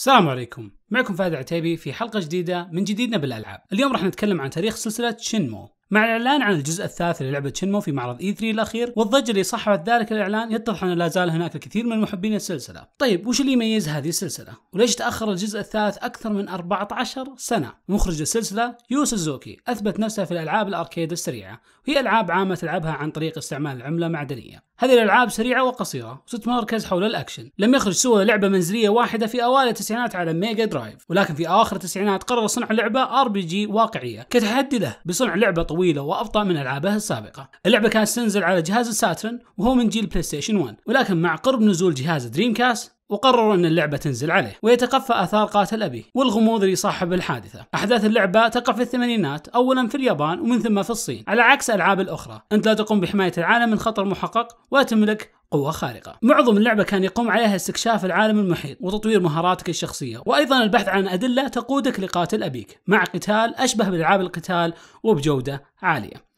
السلام عليكم معكم فهد عتيبي في حلقة جديدة من جديدنا بالألعاب اليوم راح نتكلم عن تاريخ سلسلة شينمو مع الإعلان عن الجزء الثالث للعبة شينمو في معرض E3 الأخير والضجة اللي صحبت ذلك الإعلان يتضح أن لا زال هناك الكثير من محبين السلسلة طيب وش اللي يميز هذه السلسلة؟ وليش تأخر الجزء الثالث أكثر من 14 سنة؟ مخرج السلسلة يو سوزوكي أثبت نفسه في الألعاب الأركيد السريعة وهي ألعاب عامة تلعبها عن طريق استعمال العملة معدنية هذه الالعاب سريعه وقصيره وتتمركز حول الاكشن لم يخرج سوى لعبه منزليه واحده في اوائل التسعينات على ميجا درايف ولكن في اواخر التسعينات قرر صنع لعبه ار بي جي واقعيه كتحدي له بصنع لعبه طويله وابطا من العابه السابقه اللعبه كانت تنزل على جهاز الساترن وهو من جيل بلاي ستيشن 1 ولكن مع قرب نزول جهاز دريم كاست وقرروا ان اللعبه تنزل عليه ويتقفى اثار قاتل ابي والغموض اللي صاحب الحادثه احداث اللعبه تقع في الثمانينات اولا في اليابان ومن ثم في الصين على عكس الالعاب الاخرى انت لا تقوم بحمايه العالم من خطر محقق ولا تملك قوة خارقة. معظم اللعبة كان يقوم عليها استكشاف العالم المحيط وتطوير مهاراتك الشخصية، وأيضا البحث عن أدلة تقودك لقاتل أبيك، مع قتال أشبه بألعاب القتال وبجودة عالية.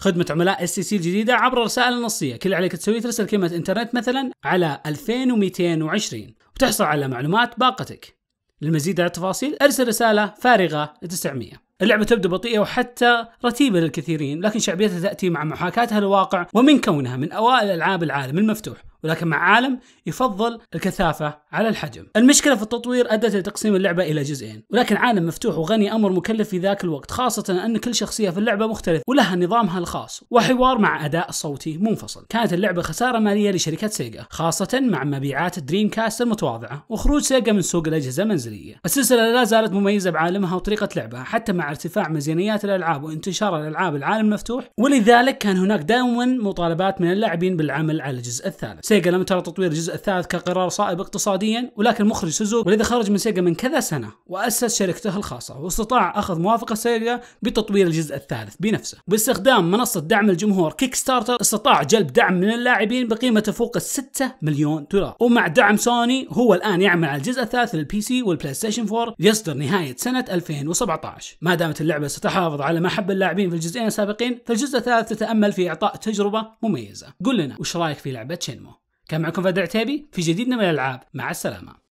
خدمة عملاء اس سي الجديدة عبر رسائل نصية، كل عليك تسويه ترسل كلمة انترنت مثلا على 2220 وتحصل على معلومات باقتك. للمزيد على التفاصيل ارسل رسالة فارغة ل 900. اللعبة تبدو بطيئة وحتى رتيبة للكثيرين، لكن شعبيتها تأتي مع محاكاتها للواقع ومن كونها من أوائل ألعاب العالم المفتوح، ولكن مع عالم يفضل الكثافة على الحجم المشكلة في التطوير أدت لتقسيم اللعبة إلى جزئين ولكن عالم مفتوح وغني أمر مكلف في ذاك الوقت خاصة أن كل شخصية في اللعبة مختلف ولها نظامها الخاص وحوار مع أداء صوتي منفصل كانت اللعبة خسارة مالية لشركة سيجا خاصة مع مبيعات دريم كاست المتواضعة وخروج سيجا من سوق الأجهزة المنزلية السلسلة لا زالت مميزة بعالمها وطريقة لعبها حتى مع ارتفاع ميزانيات الألعاب وانتشار الألعاب العالم المفتوح ولذلك كان هناك دائما مطالبات من اللاعبين بالعمل على الجزء الثالث سيجا لم ترى تطوير الجزء الثالث كقرار صائب اقتصاديا ولكن مخرج سوزوكي والذي خرج من سيجا من كذا سنة وأسس شركته الخاصة واستطاع أخذ موافقة سيجا بتطوير الجزء الثالث بنفسه باستخدام منصة دعم الجمهور كيك ستارتر استطاع جلب دعم من اللاعبين بقيمة تفوق ال 6 مليون دولار ومع دعم سوني هو الآن يعمل على الجزء الثالث للبي سي والبلاي ستيشن 4 يصدر نهاية سنة 2017 ما دامت اللعبة ستحافظ على محبة اللاعبين في الجزئين السابقين فالجزء الثالث تتأمل في إعطاء تجربة مميزة قل لنا وش رايك في لعبة شينمو كان معكم فادي عتيبي في جديد من الالعاب مع السلامه